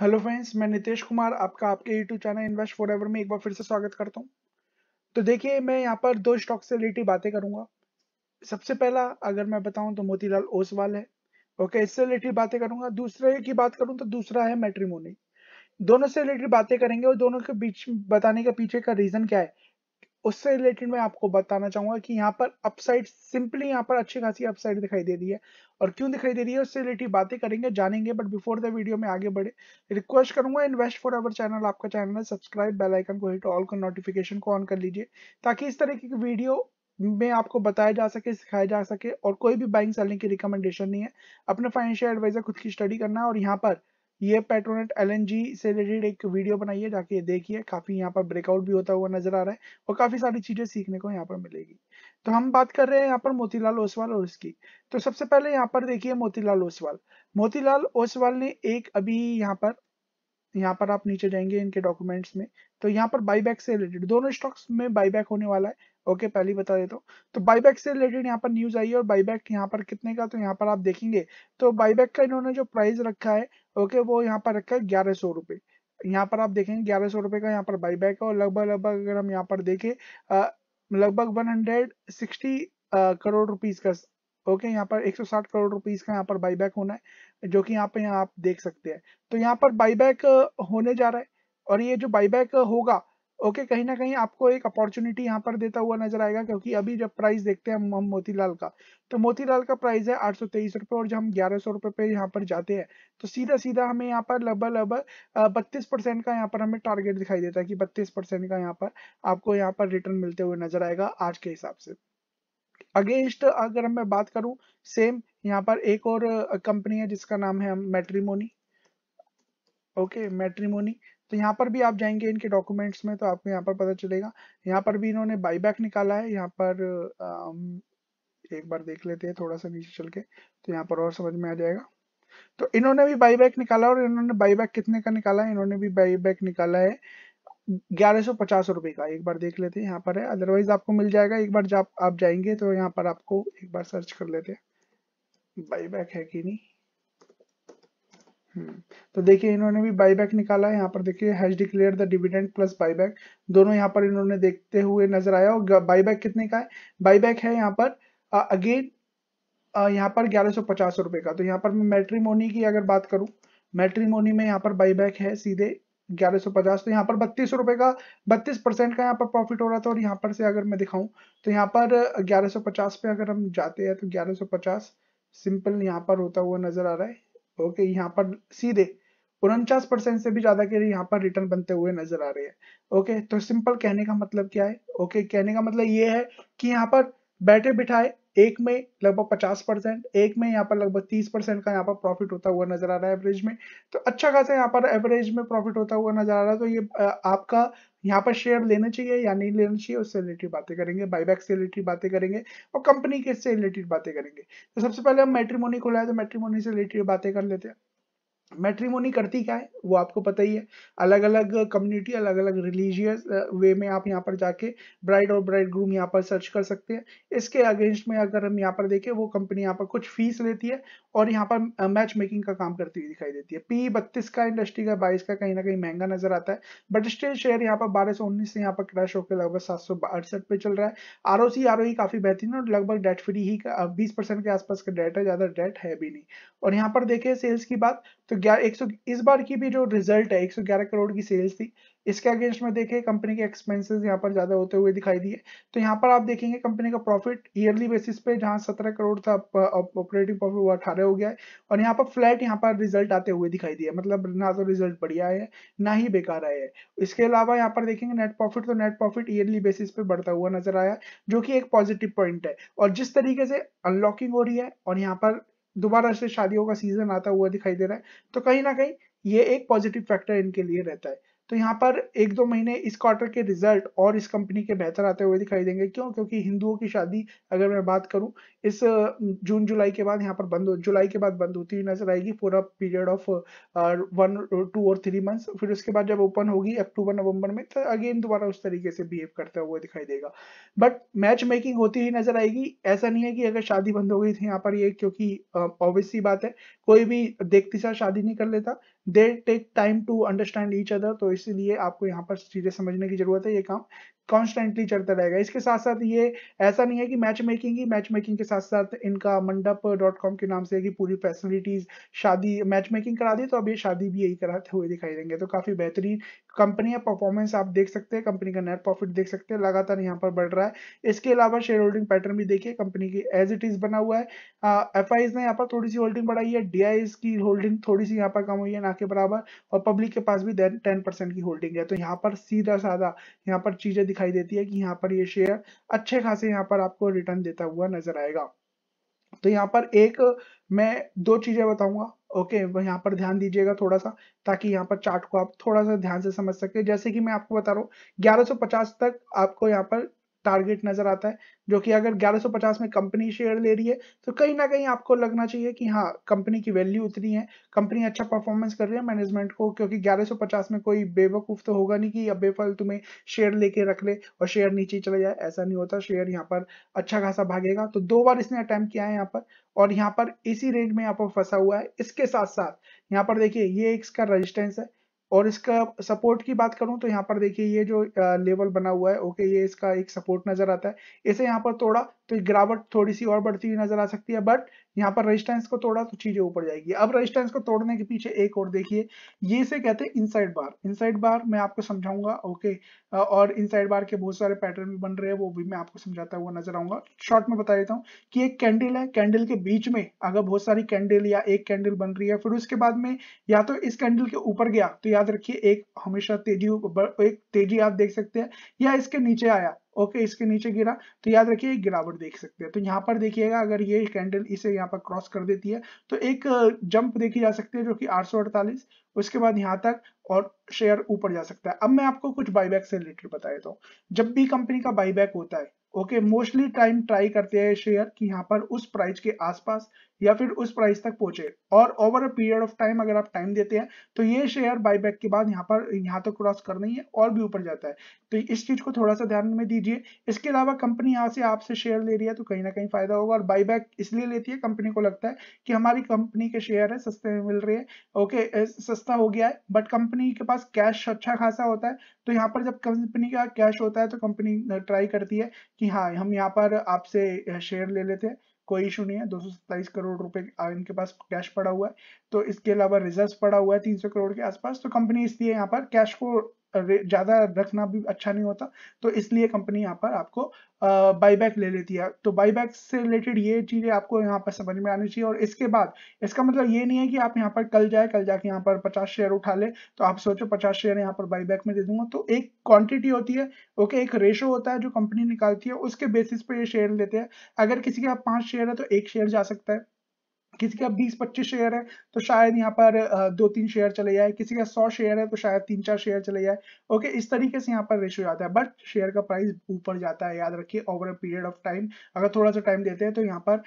hello friends मैं नितेश कुमार आपका आपके यूट्यूब चैनल इन्वेस्ट फॉर में एक बार फिर से स्वागत करता हूँ तो देखिए मैं यहाँ पर दो स्टॉक से रिलेटेड बातें करूंगा सबसे पहला अगर मैं बताऊं तो मोतीलाल ओसवाल है ओके इससे रिलेटेड बातें करूंगा दूसरे की बात करूं तो दूसरा है मेट्रीमोनी दोनों से रिलेटेड बातें करेंगे और दोनों के बीच बताने के पीछे का रीजन क्या है उससे रिलेटेड मैं आपको बताना चाहूंगा कि यहाँ पर अपसाइड सिंपली यहाँ पर अच्छी खासी अपसाइड दिखाई दे रही है और क्यों दिखाई दे रही है उससे रिलेटेड बातें करेंगे जानेंगे बट बिफोर द वीडियो में आगे बढ़े रिक्वेस्ट करूंगा इन्वेस्ट फॉर अवर चैनल आपका चैनल है सब्सक्राइब बेलाइकन को हिट ऑल को नोटिफिकेशन को ऑन कर लीजिए ताकि इस तरह की वीडियो में आपको बताया जा सके सिखाया जा सके और कोई भी बाइंग सेलिंग की रिकमेंडेशन नहीं है अपने फाइनेंशियल एडवाइजर खुद की स्टडी करना है और यहाँ पर ये पेट्रोनेट एलएनजी से रिलेटेड एक वीडियो बनाई है जाके देखिए काफ़ी यहाँ पर ब्रेकआउट भी होता हुआ नजर आ रहा है और काफ़ी सारी चीज़ें सीखने को यहाँ पर मिलेगी तो हम बात कर रहे हैं यहाँ पर मोतीलाल ओसवाल और उसकी तो सबसे पहले यहाँ पर देखिए मोतीलाल ओसवाल मोतीलाल ओसवाल ने एक अभी यहाँ पर यहाँ पर आप नीचे जाएंगे इनके डॉक्यूमेंट्स में तो यहाँ पर बाईबैक से रिलेटेड दोनों स्टॉक्स में बाईबैक होने वाला है ओके okay, पहले बता देता हूँ तो बाईबैक से रिलेटेड यहाँ पर न्यूज आई है और बाईबैक यहाँ पर कितने का तो यहाँ पर आप देखेंगे तो बाईबैक का इन्होंने जो प्राइस रखा है ओके okay, वो यहाँ पर रखा है ग्यारह सौ रुपए यहाँ पर आप देखेंगे ग्यारह सौ रुपये का यहाँ पर बाईबैक है और लगभग लगभग अगर हम यहाँ पर देखे लगभग one hundred sixty crore rupees का ओके यहाँ पर एक करोड़ रुपीज का यहाँ पर बाईबैक होना है जो की यहाँ पे यहाँ आप देख सकते हैं तो यहाँ पर बाईबैक होने जा रहा है और ये जो बाईबैक होगा ओके कहीं ना कहीं आपको एक अपॉर्चुनिटी यहाँ पर देता हुआ नजर आएगा क्योंकि अभी जब प्राइस देखते हैं हम मोतीलाल का तो मोतीलाल का प्राइस है आठ सौ तेईस और जब हम ग्यारह सौ रुपए पे यहाँ पर जाते हैं तो सीधा सीधा हमें यहाँ पर लगभग लगभग बत्तीस परसेंट का यहाँ पर हमें टारगेट दिखाई देता है कि बत्तीस परसेंट का यहाँ पर आपको यहाँ पर रिटर्न मिलते हुए नजर आएगा आज के हिसाब से अगेंस्ट अगर मैं बात करूं सेम यहाँ पर एक और कंपनी है जिसका नाम है मेट्रीमोनी ओके okay, तो यहाँ पर भी आप जाएंगे इनके डॉक्यूमेंट्स में तो आपको यहाँ पर पता चलेगा यहाँ पर भी इन्होंने बाईबैक निकाला है यहाँ पर एक बार देख लेते हैं थोड़ा सा नीचे चल के तो यहाँ पर और समझ में आ जाएगा तो इन्होंने भी बाईबैक निकाला और इन्होंने बाईबैक कितने का निकाला है इन्होंने भी बाईबैक निकाला है ग्यारह सौ पचास रुपए का एक बार देख लेते हैं यहाँ पर है अदरवाइज आपको मिल जाएगा एक बार जब आप जाएंगे तो यहाँ पर आपको एक बार सर्च कर लेते हैं बाईबैक है कि नहीं हम्म, तो देखिए इन्होंने भी बाईबैक निकाला है यहाँ पर देखिए has declared the dividend plus buyback दोनों यहाँ पर इन्होंने देखते हुए नजर आया और बाईबैक कितने का है बाईबैक है यहाँ पर अगेन यहाँ पर ग्यारह सौ पचास रुपए का तो यहाँ पर मैं मैट्रीमोनी की अगर बात करूँ मैट्रीमोनी में यहाँ पर बाईबैक है सीधे ग्यारह सौ पचास तो यहाँ पर बत्तीस रुपए का बत्तीस परसेंट का यहाँ पर प्रॉफिट हो रहा था और यहाँ पर से अगर मैं दिखाऊं तो यहाँ पर ग्यारह सौ पचास पे अगर हम जाते हैं तो ग्यारह सौ पचास सिंपल यहाँ पर होता हुआ नजर आ रहा है ओके यहाँ पर सीधे उनचास परसेंट से भी ज्यादा के यहाँ पर रिटर्न बनते हुए नजर आ रहे हैं ओके तो सिंपल कहने का मतलब क्या है ओके कहने का मतलब ये है कि यहाँ पर बैठे बिठाए एक में लगभग 50 परसेंट एक में यहाँ पर लगभग 30 परसेंट का यहाँ पर प्रॉफिट होता हुआ नजर आ रहा है एवरेज में तो अच्छा खासा यहाँ पर एवरेज में प्रॉफिट होता हुआ नजर आ रहा है तो ये आपका यहाँ पर शेयर लेना चाहिए या नहीं लेना चाहिए उससे रिलेटेड बातें करेंगे बाईबैक से रिलेटेड बातें करेंगे और कंपनी के से रिलेटेड बातें करेंगे तो सबसे पहले हम मेट्रीमोनी खोला है तो मेट्रीमोनी से रिलेटेड बातें कर लेते हैं मेट्रीमोनी करती क्या है वो आपको पता ही है अलग अलग कम्युनिटी अलग अलग रिलीजियस वे में आप यहाँ पर जाके ब्राइड और ब्राइड ग्रूम यहाँ पर सर्च कर सकते हैं इसके अगेंस्ट में अगर हम यहाँ पर देखें वो कंपनी यहाँ पर कुछ फीस लेती है और यहाँ पर मैच मेकिंग का काम करती हुई दिखाई देती है पी बत्तीस का इंडस्ट्री का बाईस का कहीं ना कहीं महंगा नजर आता है बट स्टिल शेयर यहाँ पर बारह सौ उन्नीस से यहाँ पर क्रैश होकर लगभग सात सौ अड़सठ पे चल रहा है R O C R O ही काफी बेहतरीन और लगभग डेट फ्री ही बीस परसेंट के आसपास का डेट है ज्यादा डेट है भी नहीं और यहाँ पर देखे सेल्स की बात तो 111 इस बार की भी जो रिजल्ट है 111 करोड़ की सेल्स थी इसके अगेंस्ट में देखें कंपनी के एक्सपेंसेस यहाँ पर ज्यादा होते हुए दिखाई दिए तो यहाँ पर आप देखेंगे कंपनी का प्रॉफिट ईयरली बेसिस पे जहाँ 17 करोड़ था ऑपरेटिंग प्रॉफिट वो अठारह हो गया है और यहाँ पर फ्लैट यहाँ पर रिजल्ट आते हुए दिखाई दिए मतलब ना तो रिजल्ट बढ़िया है ना ही बेकार आया है इसके अलावा यहाँ पर देखेंगे नेट प्रॉफिट तो नेट प्रॉफिट ईयरली बेसिस पे बढ़ता हुआ नजर आया जो की एक पॉजिटिव पॉइंट है और जिस तरीके से अनलॉकिंग हो रही है और यहाँ पर दोबारा से शादियों का सीजन आता हुआ दिखाई दे रहा है तो कहीं ना कहीं ये एक पॉजिटिव फैक्टर इनके लिए रहता है तो यहाँ पर एक दो महीने इस क्वार्टर के रिजल्ट और इस कंपनी के बेहतर आते हुए दिखाई देंगे क्यों क्योंकि हिंदुओं की शादी अगर मैं बात करूं इस जून जुलाई के बाद यहाँ पर बंद जुलाई के बाद बंद होती हुई नजर आएगी for a period of one two और थ्री मंथ्स फिर उसके बाद जब ओपन होगी अक्टूबर नवंबर में तो अगेन दोबारा उस तरीके से बिहेव करता हुआ दिखाई देगा बट मैच मेकिंग होती हुई नजर आएगी ऐसा नहीं है कि अगर शादी बंद हो गई थी यहाँ पर ये क्योंकि ऑब्वियसली बात है कोई भी देखती सा शादी नहीं कर लेता they take time to understand each other तो इसीलिए आपको यहाँ पर चीजें समझने की जरूरत है ये काम कॉन्स्टेंटली चलता रहेगा इसके साथ साथ ये ऐसा नहीं है कि मैच मेकिंग ही मैच मेकिंग के साथ साथ इनका मंडप डॉट कॉम के नाम से की पूरी फैसिलिटीज शादी मैच मेकिंग करा दी तो अब ये शादी भी यही कराते हुए दिखाई देंगे तो काफी बेहतरीन कंपनी का परफॉर्मेंस आप देख सकते हैं कंपनी का नेट प्रॉफिट देख सकते हैं लगातार यहाँ पर बढ़ रहा है इसके अलावा शेयर होल्डिंग पैटर्न भी देखिए कंपनी की एज इट इज बना हुआ है एफ आई ने यहाँ पर थोड़ी सी होल्डिंग बढ़ाई है डी की होल्डिंग थोड़ी सी यहाँ पर कम हुई है ना के बराबर और पब्लिक के पास भी टेन की होल्डिंग है तो यहाँ पर सीधा साधा यहाँ पर चीजें दिखाई देती है कि यहाँ पर ये शेयर अच्छे खासे यहाँ पर आपको रिटर्न देता हुआ नजर आएगा तो यहाँ पर एक मैं दो चीजें बताऊंगा ओके okay, यहाँ पर ध्यान दीजिएगा थोड़ा सा ताकि यहाँ पर चार्ट को आप थोड़ा सा ध्यान से समझ सके जैसे कि मैं आपको बता रहा हूँ 1150 तक आपको यहाँ पर टारगेट नजर आता है जो कि अगर 1150 में कंपनी शेयर ले रही है तो कहीं ना कहीं आपको लगना चाहिए कि हाँ कंपनी की वैल्यू उतनी है कंपनी अच्छा परफॉर्मेंस कर रही है मैनेजमेंट को क्योंकि 1150 में कोई बेवकूफ तो होगा नहीं कि अब बेफल तुम्हें शेयर लेके रख ले और शेयर नीचे चले जाए ऐसा नहीं होता शेयर यहाँ पर अच्छा खासा भागेगा तो दो बार इसने अटैम्प किया है यहाँ पर और यहाँ पर इसी रेंज में यहाँ पर फंसा हुआ है इसके साथ साथ यहाँ पर देखिए ये इसका रजिस्टेंस है और इसका सपोर्ट की बात करूं तो यहाँ पर देखिए ये जो लेवल बना हुआ है ओके ये इसका एक सपोर्ट नजर आता है इसे यहाँ पर थोड़ा तो गिरावट थोड़ी सी और बढ़ती हुई नजर आ सकती है बट यहाँ पर रेजिस्टेंस को तोड़ा तो चीजें ऊपर जाएगी अब रेजिस्टेंस को तोड़ने के पीछे एक और देखिए ये से कहते हैं इनसाइड बार इनसाइड बार मैं आपको समझाऊंगा ओके और इनसाइड बार के बहुत सारे पैटर्न भी बन रहे हैं वो भी मैं आपको समझाता हुआ नजर आऊंगा शॉर्ट में बता देता हूँ कि एक कैंडल है कैंडल के बीच में अगर बहुत सारी कैंडल या एक कैंडल बन रही है फिर उसके बाद में या तो इस कैंडल के ऊपर गया तो याद रखिये एक हमेशा तेजी एक तेजी आप देख सकते हैं या इसके नीचे आया ओके okay, इसके नीचे गिरा तो याद रखिए गिरावट देख सकते हैं तो यहाँ पर देखिएगा अगर ये कैंडल इसे यहाँ पर क्रॉस कर देती है तो एक जंप देखी जा सकती है जो कि 848 उसके बाद यहाँ तक और शेयर ऊपर जा सकता है अब मैं आपको कुछ बाईबैक से रिलेटेड बता देता हूँ जब भी कंपनी का बाईबैक होता है ओके मोस्टली टाइम ट्राई करते हैं शेयर की यहाँ पर उस प्राइस के आसपास या फिर उस प्राइस तक पहुंचे और over a period of time अगर आप टाइम देते हैं तो ये शेयर बाईबैक के बाद यहाँ पर यहाँ तक तो क्रॉस कर नहीं है और भी ऊपर जाता है तो इस चीज को थोड़ा सा ध्यान में दीजिए इसके अलावा कंपनी यहाँ से आपसे शेयर ले रही है तो कहीं ना कहीं फायदा होगा और बाईबैक इसलिए लेती है कंपनी को लगता है कि हमारी कंपनी के शेयर है सस्ते में मिल रहे हैं ओके सस्ता हो गया है बट कंपनी के पास कैश अच्छा खासा होता है तो यहाँ पर जब कंपनी का कैश होता है तो कंपनी ट्राई करती है कि हाँ हम यहाँ पर आपसे शेयर ले लेते हैं कोई इशू नहीं है दो करोड़ रुपए इनके पास कैश पड़ा हुआ है तो इसके अलावा रिजर्व पड़ा हुआ है तीन करोड़ के आसपास तो कंपनी इसलिए यहाँ पर कैश को ज़्यादा रखना भी अच्छा नहीं होता तो इसलिए कंपनी यहाँ पर आपको बाईबैक ले लेती है तो बाईबैक से रिलेटेड ये चीज़ें आपको यहाँ पर समझ में आनी चाहिए और इसके बाद इसका मतलब ये नहीं है कि आप यहाँ पर कल जाए कल जाके यहाँ पर 50 शेयर उठा ले तो आप सोचो 50 शेयर यहाँ पर बाईबैक में दे दूंगा तो एक क्वांटिटी होती है ओके एक रेशो होता है जो कंपनी निकालती है उसके बेसिस पे ये शेयर लेते हैं अगर किसी के पास शेयर है तो एक शेयर जा सकता है किसी का बीस पच्चीस शेयर है तो शायद यहाँ पर दो तीन शेयर चले जाए किसी का सौ शेयर है तो शायद तीन चार शेयर चले जाए ओके इस तरीके से यहाँ पर रेशियो आता है बट शेयर का प्राइस ऊपर जाता है याद रखिए over a period of time अगर थोड़ा सा टाइम देते हैं तो यहाँ पर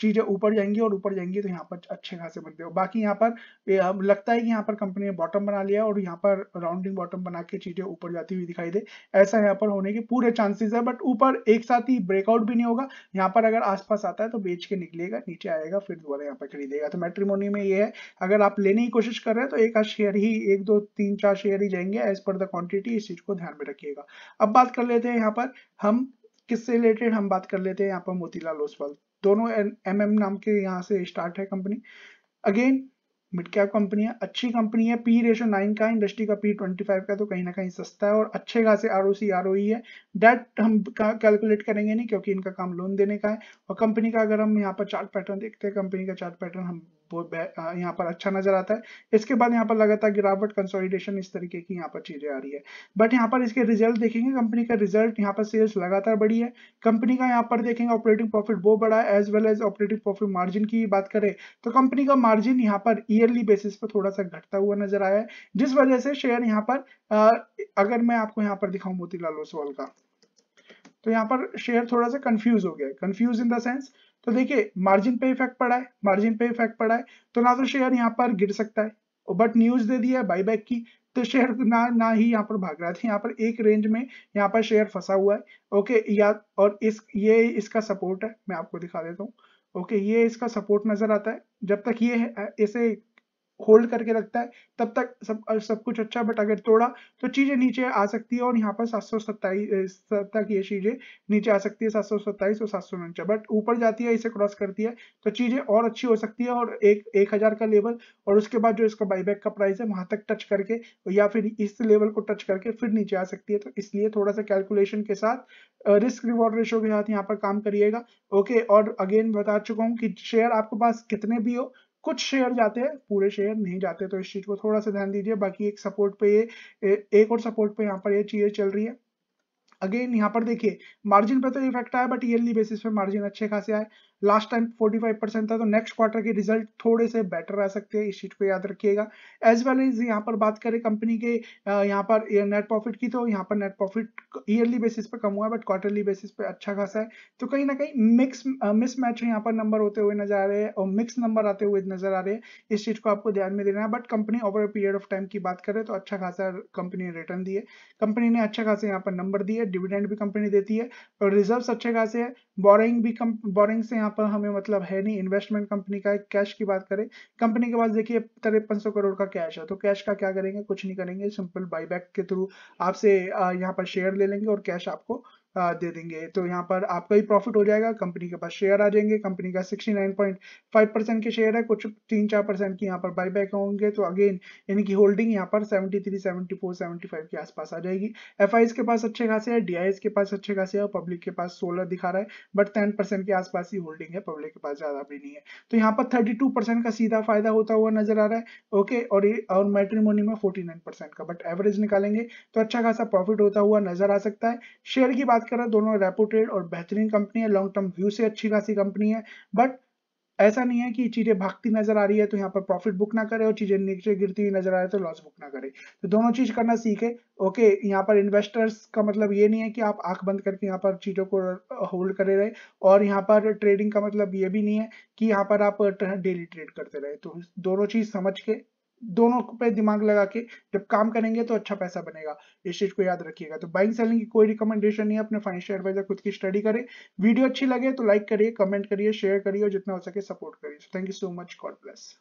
चीजें ऊपर जाएंगी और ऊपर जाएंगी तो यहाँ पर अच्छे खासे बनते हो बाकी यहाँ पर लगता है कि यहाँ पर कंपनी ने बॉटम बना लिया और यहाँ पर राउंडिंग बॉटम बना के चीजें ऊपर जाती हुई दिखाई दे ऐसा यहाँ पर होने के पूरे चांसेस है बट ऊपर एक साथ ही ब्रेकआउट भी नहीं होगा यहाँ पर अगर आसपास आता है तो बेच के निकलेगा नीचे आएगा फिर दोबारा यहाँ पर खरीदेगा तो मैट्रीमोनी में ये है अगर आप लेने की कोशिश कर रहे हैं तो एक आध शेयर ही एक दो तीन चार शेयर ही जाएंगे एज पर द क्वान्टिटी इस चीज को ध्यान में रखिएगा अब बात कर लेते हैं यहाँ पर हम किससे रिलेटेड हम बात कर लेते हैं यहाँ पर मोतीलाल ओसवाल दोनों एम एम नाम के यहाँ से स्टार्ट है कंपनी अगेन मिड कैप है अच्छी कंपनी है पी रेशो नाइन का इंडस्ट्री का पी ट्वेंटी फाइव का तो कहीं ना कहीं सस्ता है और अच्छे खासे R O C R O है डेट हम कैलकुलेट करेंगे नहीं क्योंकि इनका काम लोन देने का है और कंपनी का अगर हम यहाँ पर चार्ट पैटर्न देखते हैं कंपनी का चार्ट पैटर्न हम यहाँ पर अच्छा नजर आता है इसके बाद यहाँ पर लगातार गिरावट कंसोलिडेशन इस तरीके की यहाँ पर चीजें आ रही है बट यहाँ पर इसके रिजल्ट देखेंगे कंपनी का रिजल्ट यहाँ पर सेल्स लगातार बढ़ी है कंपनी का यहाँ पर देखेंगे ऑपरेटिंग प्रॉफिट वो बढ़ा है as well as operating profit margin की बात करें तो कंपनी का मार्जिन यहाँ पर ईयरली बेसिस पर थोड़ा सा घटता हुआ नजर आया है जिस वजह से शेयर यहाँ पर अगर मैं आपको यहाँ पर दिखाऊं मोतीलाल ओसवाल का तो यहाँ पर शेयर थोड़ा सा कंफ्यूज हो गया कंफ्यूज इन द सेंस तो देखिए मार्जिन पे इफेक्ट पड़ा है मार्जिन पे इफेक्ट पड़ा है तो ना तो शेयर यहाँ पर गिर सकता है बट न्यूज दे दिया है बाईबैक की तो शेयर ना ना ही यहाँ पर भाग रहा था तो यहाँ पर एक रेंज में यहाँ पर शेयर फंसा हुआ है ओके या और इस ये इसका सपोर्ट है मैं आपको दिखा देता हूँ ओके ये इसका सपोर्ट नजर आता है जब तक ये इसे होल्ड करके रखता है तब तक सब सब कुछ अच्छा बट अगर तोड़ा तो चीजें नीचे आ सकती है और यहाँ पर सात सौ सत्ताईस तक ये चीजें नीचे आ सकती है सात सौ सत्ताईस और सात सौ उनचास बट ऊपर जाती है इसे क्रॉस करती है तो चीजें और अच्छी हो सकती है और एक एक हजार का लेवल और उसके बाद जो इसका बाईबैक का प्राइस है वहां तक टच करके या फिर इस लेवल को टच करके फिर नीचे आ सकती है तो इसलिए थोड़ा सा कैलकुलेशन के साथ रिस्क रिवॉर्ड रेशो के साथ यहाँ पर काम करिएगा ओके और अगेन बता चुका हूँ कि शेयर आपके पास कितने भी हो कुछ शेयर जाते हैं पूरे शेयर नहीं जाते तो इस चीज को थोड़ा सा ध्यान दीजिए बाकी एक सपोर्ट पे ये एक और सपोर्ट पे यहाँ पर ये चीजें चल रही है अगेन यहाँ पर देखिए मार्जिन पर तो इफेक्ट आया बट ईयरली बेसिस पे मार्जिन अच्छे खासे आए लास्ट टाइम 45 परसेंट था तो नेक्स्ट क्वार्टर के रिजल्ट थोड़े से बेटर आ सकते हैं इस चीज को याद रखिएगा एज वेल एज यहाँ पर बात करें कंपनी के यहाँ पर नेट प्रॉफिट की तो यहाँ पर नेट प्रॉफिट ईयरली बेसिस पे कम हुआ है बट क्वार्टरली बेसिस पे अच्छा खासा है तो कहीं ना कहीं मिक्स मिसमैच यहाँ पर नंबर होते हुए नजर आ रहे हैं और मिक्स नंबर आते हुए नजर आ रहे हैं इस चीज को आपको ध्यान में देना है but company over period of time की बात करें तो अच्छा खासा कंपनी ने रिटर्न दिए कंपनी ने अच्छा खासा यहाँ पर नंबर दिए डिविडेंड भी कंपनी देती है और रिजर्व अच्छे खासे है बोरिंग भी बोरिंग से यहाँ यहाँ पर हमें मतलब है नहीं इन्वेस्टमेंट कंपनी का कैश की बात करें कंपनी के पास देखिए तिरपन सौ करोड़ का कैश है तो कैश का क्या करेंगे कुछ नहीं करेंगे सिंपल बाईबैक के थ्रू आपसे यहाँ पर शेयर ले लेंगे और कैश आपको दे देंगे तो यहाँ पर आपका ही प्रॉफिट हो जाएगा कंपनी के पास शेयर आ जाएंगे कंपनी का 69.5 परसेंट के शेयर है कुछ तीन चार परसेंट की यहाँ पर बाई बैक होंगे तो अगेन इनकी होल्डिंग यहाँ पर 73, 74, 75 के आसपास आ जाएगी एफ के पास अच्छे खासे है डी के पास अच्छे खासे है और पब्लिक के पास सोलह दिखा रहा है बट टेन के आसपास ही होल्डिंग है पब्लिक के पास ज्यादा भी नहीं है तो यहाँ पर थर्टी का सीधा फायदा होता हुआ नजर आ रहा है ओके और ये और मैट्रीमोनी में फोर्टी का बट एवरेज निकालेंगे तो अच्छा खासा प्रॉफिट होता हुआ नजर आ सकता है शेयर की बात बात दोनों रेपुटेड और बेहतरीन कंपनी है लॉन्ग टर्म व्यू से अच्छी खासी कंपनी है बट ऐसा नहीं है कि चीजें भागती नजर आ रही है तो यहाँ पर प्रॉफिट बुक ना करें और चीजें नीचे गिरती हुई नजर आ रही है तो लॉस बुक ना करें तो दोनों चीज करना सीखे ओके यहाँ पर इन्वेस्टर्स का मतलब ये नहीं है कि आप आंख बंद करके यहाँ पर चीजों को होल्ड करे रहे और यहाँ पर ट्रेडिंग का मतलब ये भी नहीं है कि यहाँ पर आप डेली ट्रेड करते रहे तो दोनों चीज समझ के दोनों पे दिमाग लगा के जब काम करेंगे तो अच्छा पैसा बनेगा इस चीज को याद रखिएगा तो बाइंग सेलिंग की कोई रिकमेंडेशन नहीं है अपने फाइनेंशियल एडवाइजर खुद की स्टडी करें वीडियो अच्छी लगे तो लाइक करिए कमेंट करिए शेयर करिए और जितना हो सके सपोर्ट करिए thank you so much God bless